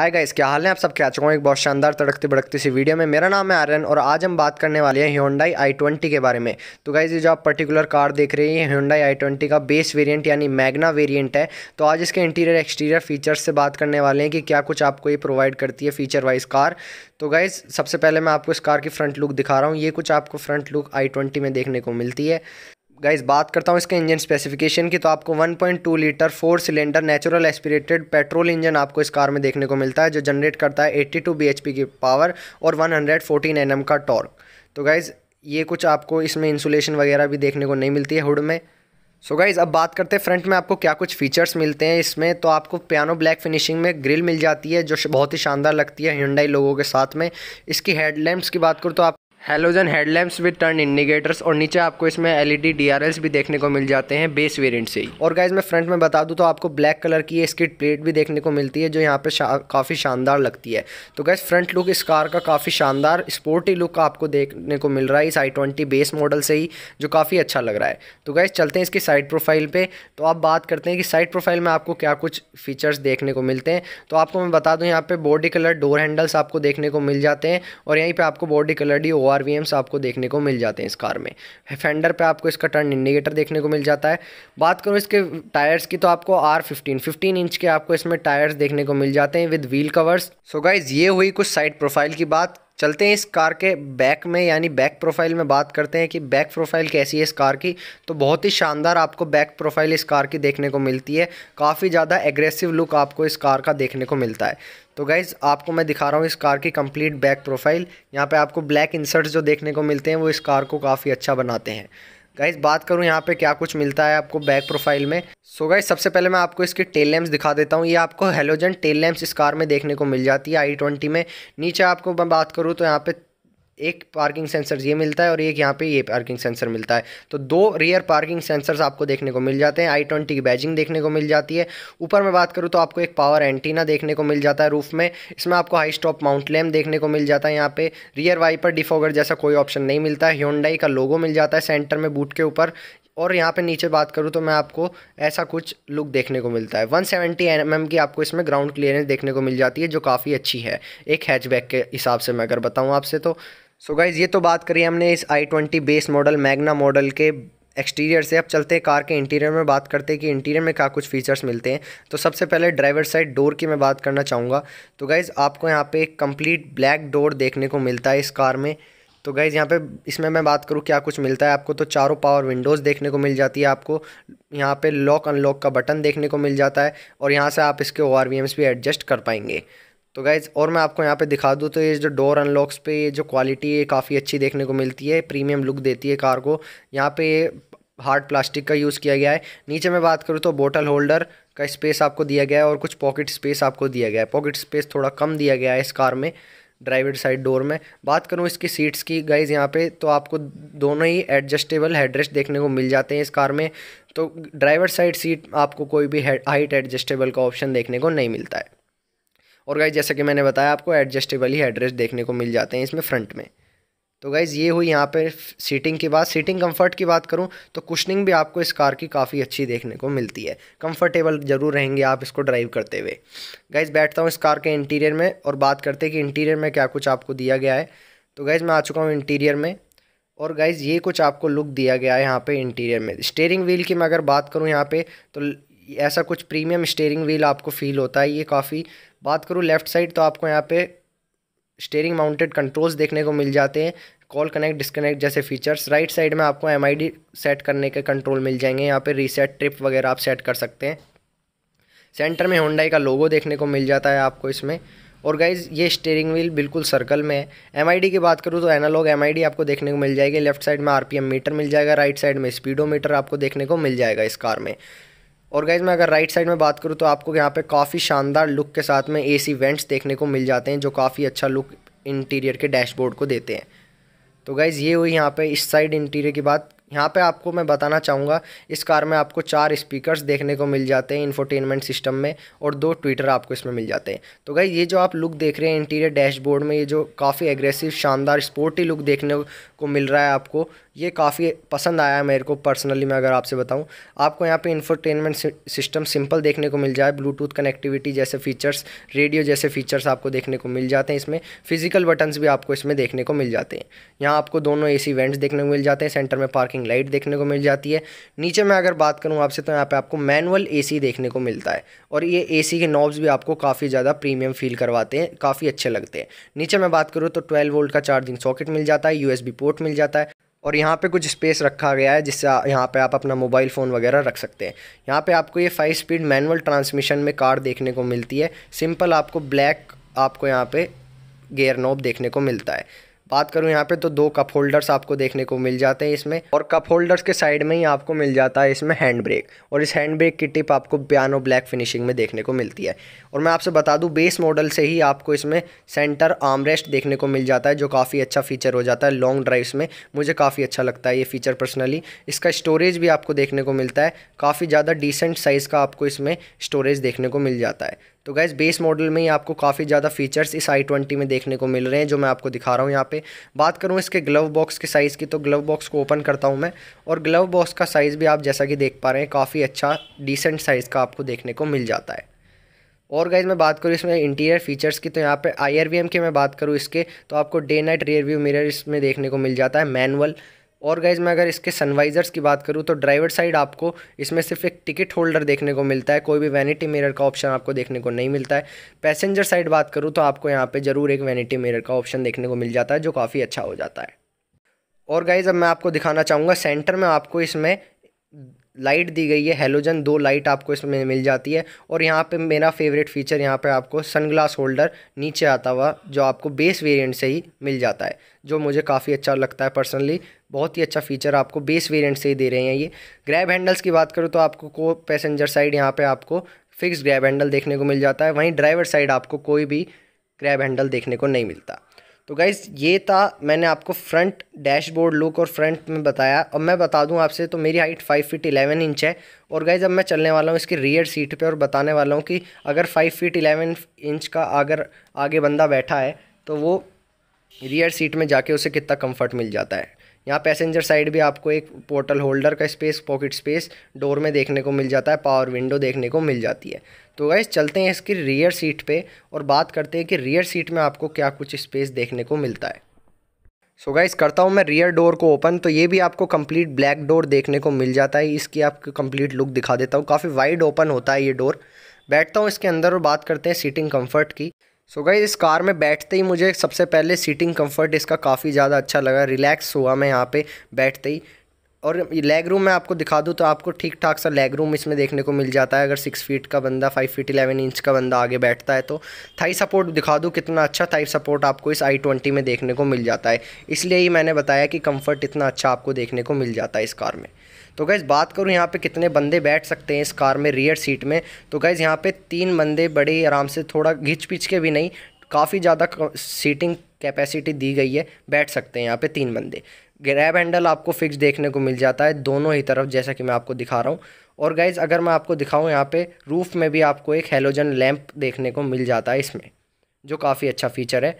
hi guys क्या हाल है आप सब क्या चुका हूँ एक बहुत शानदार तड़कती बड़कती सी वीडियो में मेरा नाम है आर्यन और आज हम बात करने वाले हैं ह्यूंडाई आई ट्वेंटी के बारे में तो गाइस ये जो आप पर्टिकुलर कार देख रहे हैं ह्यूंडाई आई ट्वेंटी का बेस वेरिएंट यानी मैग्ना वेरिएंट है तो आज इसके इंटीरियर एक्सटीरियर फीचर्स से बात करने वाले हैं कि क्या कुछ आपको ये प्रोवाइड करती है फीचर वाइज कार तो गाइज़ सबसे पहले मैं आपको इस कार की फ्रंट लुक दिखा रहा हूँ ये कुछ आपको फ्रंट लुक आई ट्वेंटी में देखने को मिलती है गाइज़ बात करता हूँ इसके इंजन स्पेसिफिकेशन की तो आपको 1.2 litre four cylinder natural aspirated petrol engine आपको इस कार में देखने को मिलता है जो जनरेट करता है 82 टू की पावर और 114 हंड्रेड का टॉर्क तो गाइज़ ये कुछ आपको इसमें इंसुलेशन वगैरह भी देखने को नहीं मिलती है हुड में सो so गाइज़ अब बात करते हैं फ्रंट में आपको क्या कुछ फीचर्स मिलते हैं इसमें तो आपको पियानो ब्लैक फिनिशिंग में ग्रिल मिल जाती है जो बहुत ही शानदार लगती है हिंडाई लोगों के साथ में इसकी हेडलैम्प्स की बात करूँ तो आप halogen headlamps with turn indicators और नीचे आपको इसमें एलईडी डीआरएल्स भी देखने को मिल जाते हैं बेस वेरिएंट से ही और गाइज मैं फ्रंट में बता दूं तो आपको ब्लैक कलर की स्किट प्लेट भी देखने को मिलती है जो यहाँ पे शा, काफ़ी शानदार लगती है तो गाइज फ्रंट लुक इस कार का काफ़ी शानदार स्पोर्टी लुक आपको देखने को मिल रहा है इस आई ट्वेंटी बेस मॉडल से ही जो काफ़ी अच्छा लग रहा है तो गाइज चलते हैं इसकी साइड प्रोफाइल पर तो आप बात करते हैं कि साइड प्रोफाइल में आपको क्या कुछ फीचर्स देखने को मिलते हैं तो आपको मैं बता दूँ यहाँ पर बॉडी कलर डोर हैंडल्स आपको देखने को मिल जाते हैं और यहीं पर आपको बॉडी कलर डी ओ आपको देखने को मिल जाते हैं इस कार में फेंडर पे आपको इसका टर्न इंडिकेटर देखने को मिल जाता है बात करो इसके टायर्स की तो आपको आर फिफ्टीन फिफ्टीन इंच के आपको इसमें टायर्स देखने को मिल जाते हैं with wheel covers so guys ये हुई कुछ साइड प्रोफाइल की बात चलते हैं इस कार के बैक में यानी बैक प्रोफाइल में बात करते हैं कि बैक प्रोफाइल कैसी है इस कार की तो बहुत ही शानदार आपको बैक प्रोफाइल इस कार की देखने को मिलती है काफ़ी ज़्यादा एग्रेसिव लुक आपको इस कार का देखने को मिलता है तो गाइज़ आपको मैं दिखा रहा हूँ इस कार की कंप्लीट बैक प्रोफाइल यहाँ पे आपको ब्लैक इंसर्ट्स जो देखने को मिलते हैं वो इस कार को काफ़ी अच्छा बनाते हैं गाइस बात करूँ यहाँ पे क्या कुछ मिलता है आपको बैक प्रोफाइल में सो गाइज सबसे पहले मैं आपको इसके टेल लैम्प दिखा देता हूँ ये आपको हेलोजन टेल लैम्प इस कार में देखने को मिल जाती है आई ट्वेंटी में नीचे आपको मैं बात करूँ तो यहाँ पे एक पार्किंग सेंसर ये मिलता है और एक यहाँ पे ये पार्किंग सेंसर मिलता है तो दो रियर पार्किंग सेंसर्स आपको देखने को मिल जाते हैं आई ट्वेंटी की बैजिंग देखने को मिल जाती है ऊपर में बात करूँ तो आपको एक पावर एंटीना देखने को मिल जाता है रूफ में इसमें आपको हाई स्टॉप माउंट लैम्प देखने को मिल जाता है यहाँ पे रियर वाइपर डिफोगर जैसा कोई ऑप्शन नहीं मिलता है ह्योंडाई का लोगो मिल जाता है सेंटर में बूट के ऊपर और यहाँ पे नीचे बात करूँ तो मैं आपको ऐसा कुछ लुक देखने को मिलता है 170 सेवेंटी mm की आपको इसमें ग्राउंड क्लियरेंस देखने को मिल जाती है जो काफ़ी अच्छी है एक हैचबैक के हिसाब से मैं अगर बताऊँ आपसे तो सो गाइज़ ये तो बात करी हमने इस i twenty base model Magna model के एक्सटीरियर से अब चलते हैं कार के इंटीरियर में बात करते हैं कि इंटीरियर में क्या कुछ फीचर्स मिलते हैं तो सबसे पहले ड्राइवर साइड डोर की मैं बात करना चाहूँगा तो गाइज़ आपको यहाँ पे एक कंप्लीट ब्लैक डोर देखने को मिलता है इस कार में तो गाइज़ यहाँ पे इसमें मैं बात करूँ क्या कुछ मिलता है आपको तो चारों पावर विंडोज़ देखने को मिल जाती है आपको यहाँ पर लॉक अनलॉक का बटन देखने को मिल जाता है और यहाँ से आप इसके ओ भी एडजस्ट कर पाएंगे तो गाइज़ और मैं आपको यहाँ पे दिखा दूँ तो ये जो डोर अनलॉक्स पे ये जो क्वालिटी है काफ़ी अच्छी देखने को मिलती है प्रीमियम लुक देती है कार को यहाँ पे हार्ड प्लास्टिक का यूज़ किया गया है नीचे मैं बात करूँ तो बोटल होल्डर का स्पेस आपको दिया गया है और कुछ पॉकेट स्पेस आपको दिया गया है पॉकेट स्पेस थोड़ा कम दिया गया है इस कार में ड्राइवर साइड डोर में बात करूँ इसकी सीट्स की गाइज़ यहाँ पे तो आपको दोनों ही एडजस्टेबल हेडरेस्ट देखने को मिल जाते हैं इस कार में तो ड्राइवर साइड सीट आपको कोई भी हाइट एडजस्टेबल का ऑप्शन देखने को नहीं मिलता है और गाइज जैसा कि मैंने बताया आपको एडजस्टेबल ही एड्रेस देखने को मिल जाते हैं इसमें फ्रंट में तो गाइज़ ये हुई यहाँ पर सीटिंग की बात सीटिंग कंफर्ट की बात करूँ तो कुशनिंग भी आपको इस कार की काफ़ी अच्छी देखने को मिलती है कंफर्टेबल जरूर रहेंगे आप इसको ड्राइव करते हुए गाइज़ बैठता हूँ इस कार के इंटीरियर में और बात करते हैं कि इंटीरियर में क्या कुछ आपको दिया गया है तो गाइज़ मैं आ चुका हूँ इंटीरियर में और गाइज़ ये कुछ आपको लुक दिया गया है यहाँ पे इंटीरियर में स्टेयरिंग व्हील की मैं अगर बात करूँ यहाँ पे तो ऐसा कुछ प्रीमियम स्टेयरिंग व्हील आपको फील होता है ये काफ़ी बात करूँ लेफ़्ट साइड तो आपको यहाँ पे स्टेयरिंग माउंटेड कंट्रोल्स देखने को मिल जाते हैं कॉल कनेक्ट डिसकनेक्ट जैसे फीचर्स राइट साइड में आपको एम सेट करने के कंट्रोल मिल जाएंगे यहाँ पर रीसेट ट्रिप वगैरह आप सेट कर सकते हैं सेंटर में होंडाई का लोगो देखने को मिल जाता है आपको इसमें और गाइज ये स्टेयरिंग व्हील बिल्कुल सर्कल में है एम की बात करूँ तो एनालॉग एम आपको देखने को मिल जाएगी लेफ्ट साइड में आरपीएम मीटर मिल जाएगा राइट साइड में स्पीडोमीटर आपको देखने को मिल जाएगा इस कार में और गाइज़ मैं अगर राइट साइड में बात करूँ तो आपको यहाँ पे काफ़ी शानदार लुक के साथ में एसी वेंट्स देखने को मिल जाते हैं जो काफ़ी अच्छा लुक इंटीरियर के डैशबोर्ड को देते हैं तो गाइज़ ये हुई यहाँ पे इस साइड इंटीरियर की बात यहाँ पे आपको मैं बताना चाहूँगा इस कार में आपको चार स्पीकर्स देखने को मिल जाते हैं इन्फोटेनमेंट सिस्टम में और दो ट्विटर आपको इसमें मिल जाते हैं तो भाई ये जो आप लुक देख रहे हैं इंटीरियर डैशबोर्ड में ये जो काफ़ी एग्रेसिव शानदार स्पोर्टी लुक देखने को मिल रहा है आपको ये काफ़ी पसंद आया है मेरे को पर्सनली मैं अगर आपसे बताऊँ आपको यहाँ पर इन्फोटेनमेंट सिस्टम सिंपल देखने को मिल जाए ब्लूटूथ कनेक्टिविटी जैसे फीचर्स रेडियो जैसे फीचर्स आपको देखने को मिल जाते हैं इसमें फिजिकल बटन्स भी आपको इसमें देखने को मिल जाते हैं यहाँ आपको दोनों ए सी वेंट्स देखने को मिल जाते हैं सेंटर में पार्किंग वर्किंग लाइट देखने को मिल जाती है नीचे मैं अगर बात करूँ आपसे तो यहाँ पे आपको मैनुअल एसी देखने को मिलता है और ये एसी के नॉब्स भी आपको काफ़ी ज़्यादा प्रीमियम फील करवाते हैं काफ़ी अच्छे लगते हैं नीचे मैं बात करूँ तो ट्वेल्व वोल्ट का चार्जिंग सॉकेट मिल जाता है यू पोर्ट मिल जाता है और यहाँ पे कुछ स्पेस रखा गया है जिससे यहाँ पे आप अपना मोबाइल फ़ोन वगैरह रख सकते हैं यहाँ पे आपको ये फाइव स्पीड मैनुअल ट्रांसमिशन में कार देखने को मिलती है सिंपल आपको ब्लैक आपको यहाँ पे गेयर नॉब देखने को मिलता है बात करूँ यहाँ पे तो दो कप होल्डर्स आपको देखने को मिल जाते हैं इसमें और कप होल्डर्स के साइड में ही आपको मिल जाता है इसमें हैंड ब्रेक और इस हैंड ब्रेक की टिप आपको प्यानो ब्लैक फिनिशिंग में देखने को मिलती है और मैं आपसे बता दूँ बेस मॉडल से ही आपको इसमें सेंटर आर्मरेस्ट देखने को मिल जाता है जो काफ़ी अच्छा फीचर हो जाता है लॉन्ग ड्राइव्स में मुझे काफ़ी अच्छा लगता है ये फीचर पर्सनली इसका स्टोरेज भी आपको देखने को मिलता है काफ़ी ज़्यादा डिसेंट साइज़ का आपको इसमें स्टोरेज देखने को मिल जाता है तो गैस बेस मॉडल में ही आपको काफ़ी ज़्यादा फीचर्स इस आई ट्वेंटी में देखने को मिल रहे हैं जो मैं आपको दिखा रहा हूँ यहाँ पे बात करूँ इसके ग्लव बॉक्स के साइज़ की तो ग्लव बॉक्स को ओपन करता हूँ मैं और ग्लव बॉक्स का साइज़ भी आप जैसा कि देख पा रहे हैं काफ़ी अच्छा डिसेंट साइज़ का आपको देखने को मिल जाता है और गाइज मैं बात करूँ इसमें इंटीरियर फीचर्स की तो यहाँ पे आई की मैं बात करूँ इसके तो आपको day night rear view mirror इसमें देखने को मिल जाता है मैनुअल और गाइज़ मैं अगर इसके सनवाइज़र्स की बात करूँ तो ड्राइवर साइड आपको इसमें सिर्फ एक टिकट होल्डर देखने को मिलता है कोई भी वैनिटी मिरर का ऑप्शन आपको देखने को नहीं मिलता है पैसेंजर साइड बात करूँ तो आपको यहाँ पे ज़रूर एक वैनिटी मिरर का ऑप्शन देखने को मिल जाता है जो काफ़ी अच्छा हो जाता है और गाइज़ अब मैं आपको दिखाना चाहूँगा सेंटर में आपको इसमें लाइट दी गई है हेलोजन दो लाइट आपको इसमें मिल जाती है और यहाँ पे मेरा फेवरेट फीचर यहाँ पे आपको सनग्लास होल्डर नीचे आता हुआ जो आपको बेस वेरिएंट से ही मिल जाता है जो मुझे काफ़ी अच्छा लगता है पर्सनली बहुत ही अच्छा फीचर आपको बेस वेरिएंट से ही दे रहे हैं ये ग्रैब हैंडल्स की बात करूँ तो आपको को पैसेंजर साइड यहाँ पर आपको फिक्स ग्रैब हैंडल देखने को मिल जाता है वहीं ड्राइवर साइड आपको कोई भी ग्रैब हैंडल देखने को नहीं मिलता तो गाइज़ ये था मैंने आपको फ्रंट डैशबोर्ड लुक और फ्रंट में बताया और मैं बता दूं आपसे तो मेरी height five feet eleven inch है और गाइज़ अब मैं चलने वाला हूँ इसकी रियर सीट पे और बताने वाला हूँ कि अगर फाइव फीट इलेवन इंच का अगर आगे बंदा बैठा है तो वो रियर सीट में जाके उसे कितना कम्फर्ट मिल जाता है यहाँ पैसेंजर साइड भी आपको एक पोर्टल होल्डर का स्पेस पॉकेट स्पेस डोर में देखने को मिल जाता है पावर विंडो देखने को मिल जाती है तो गाइज चलते हैं इसकी रियर सीट पे और बात करते हैं कि रियर सीट में आपको क्या कुछ स्पेस देखने को मिलता है सो so गाइस करता हूँ मैं रियर डोर को ओपन तो ये भी आपको कंप्लीट ब्लैक डोर देखने को मिल जाता है इसकी आपको कंप्लीट लुक दिखा देता हूँ काफ़ी वाइड ओपन होता है ये डोर बैठता हूँ इसके अंदर और बात करते हैं सीटिंग कंफर्ट की सो गई इस कार में बैठते ही मुझे सबसे पहले सीटिंग कंफर्ट इसका काफ़ी ज़्यादा अच्छा लगा रिलैक्स हुआ मैं यहाँ पे बैठते ही और लेग रूम मैं आपको दिखा दूँ तो आपको ठीक ठाक सा लेग रूम इसमें देखने को मिल जाता है अगर सिक्स फीट का बंदा फाइव फीट इलेवन इंच का बंदा आगे बैठता है तो थाई सपोर्ट दिखा दूँ कितना अच्छा थाई सपोर्ट आपको इस आई ट्वेंटी में देखने को मिल जाता है इसलिए ही मैंने बताया कि कम्फर्ट इतना अच्छा आपको देखने को मिल जाता है इस कार में तो गैज़ बात करूँ यहाँ पे कितने बंदे बैठ सकते हैं इस कार में रियर सीट में तो गैज़ यहाँ पे तीन बंदे बड़े आराम से थोड़ा घिच पिच के भी नहीं काफ़ी ज़्यादा सीटिंग कैपेसिटी दी गई है बैठ सकते हैं यहाँ पे तीन बंदे ग्रैब हैंडल आपको फिक्स देखने को मिल जाता है दोनों ही तरफ जैसा कि मैं आपको दिखा रहा हूँ और गाइज अगर मैं आपको दिखाऊँ यहाँ पर रूफ़ में भी आपको एक हेलोजन लैंप देखने को मिल जाता है इसमें जो काफ़ी अच्छा फीचर है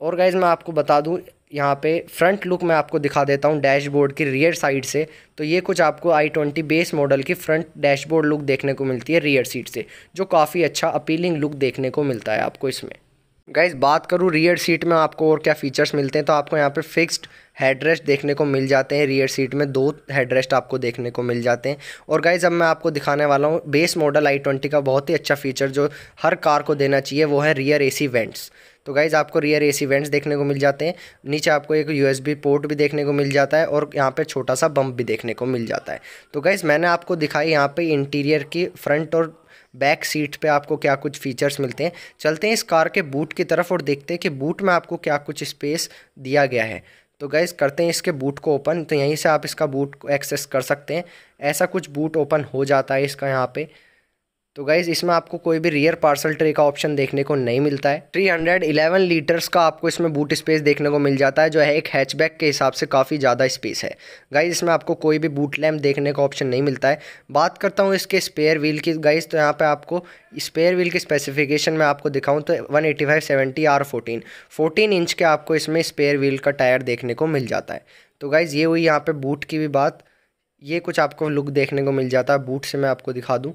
और गाइज मैं आपको बता दूँ यहाँ पे फ्रंट लुक मैं आपको दिखा देता हूँ डैशबोर्ड की रियर साइड से तो ये कुछ आपको आई ट्वेंटी बेस मॉडल की फ्रंट डैशबोर्ड लुक देखने को मिलती है रियर सीट से जो काफ़ी अच्छा अपीलिंग लुक देखने को मिलता है आपको इसमें गाइज बात करूँ रियर सीट में आपको और क्या फ़ीचर्स मिलते हैं तो आपको यहाँ पर फिक्स्ड हेडरेस्ट देखने को मिल जाते हैं रियर सीट में दो हेडरेस्ट आपको देखने को मिल जाते हैं और गाइज अब मैं आपको दिखाने वाला हूँ बेस मॉडल आई ट्वेंटी का बहुत ही अच्छा फीचर जो हर कार को देना चाहिए वो है रियर ए सी वेंट्स तो गाइज़ आपको रियर ए सी वेंट्स देखने को मिल जाते हैं नीचे आपको एक बी पोर्ट भी देखने को मिल जाता है और यहाँ पर छोटा सा बम्प भी देखने को मिल जाता है तो गाइज़ मैंने आपको दिखाई यहाँ पर इंटीरियर की फ्रंट और बैक सीट पे आपको क्या कुछ फीचर्स मिलते हैं चलते हैं इस कार के बूट की तरफ और देखते हैं कि बूट में आपको क्या कुछ स्पेस दिया गया है तो गैस करते हैं इसके बूट को ओपन तो यहीं से आप इसका बूट को एक्सेस कर सकते हैं ऐसा कुछ बूट ओपन हो जाता है इसका यहाँ पे तो गाइज़ इसमें आपको कोई भी रियर पार्सल ट्रे का ऑप्शन देखने को नहीं मिलता है 311 लीटर्स का आपको इसमें बूट स्पेस देखने को मिल जाता है जो है एक हैचबैक के हिसाब से काफ़ी ज़्यादा स्पेस है गाइज़ इसमें आपको कोई भी बूट लैम्प देखने का ऑप्शन नहीं मिलता है बात करता हूँ इसके स्पेयर व्हील की गाइज़ तो यहाँ पर आपको स्पेयर व्हील की स्पेसिफिकेशन में आपको दिखाऊँ तो one eighty five seventy R inch के आपको इसमें स्पेयर व्हील का टायर देखने को मिल जाता है तो गाइज़ ये हुई यहाँ पर बूट की भी बात ये कुछ आपको लुक देखने को मिल जाता है बूट से मैं आपको दिखा दूँ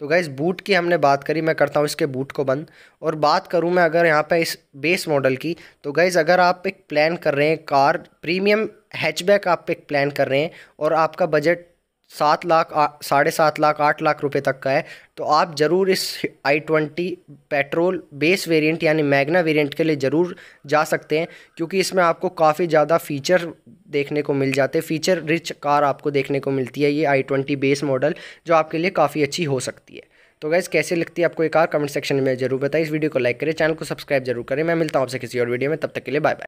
तो गाइज़ बूट की हमने बात करी मैं करता हूँ इसके बूट को बंद और बात करूँ मैं अगर यहाँ पे इस बेस मॉडल की तो गाइज़ अगर आप एक प्लान कर रहे हैं कार प्रीमियम हैचबैक आप एक प्लान कर रहे हैं और आपका बजट सात लाख साढ़े सात लाख आठ लाख रुपए तक का है तो आप ज़रूर इस i twenty petrol base variant यानी मैगना वेरिएंट के लिए ज़रूर जा सकते हैं क्योंकि इसमें आपको काफ़ी ज़्यादा फीचर देखने को मिल जाते हैं फीचर रिच कार आपको देखने को मिलती है ये आई ट्वेंटी बेस मॉडल जो आपके लिए काफ़ी अच्छी हो सकती है तो गैस कैसे लगती है आपको ये कार कमेंट सेक्शन में जरूर बताएं इस वीडियो को लाइक करें चैनल को सब्सक्राइब जरूर करें मैं मिलता हूँ आपसे किसी और वीडियो में तब तक के लिए बाय बाय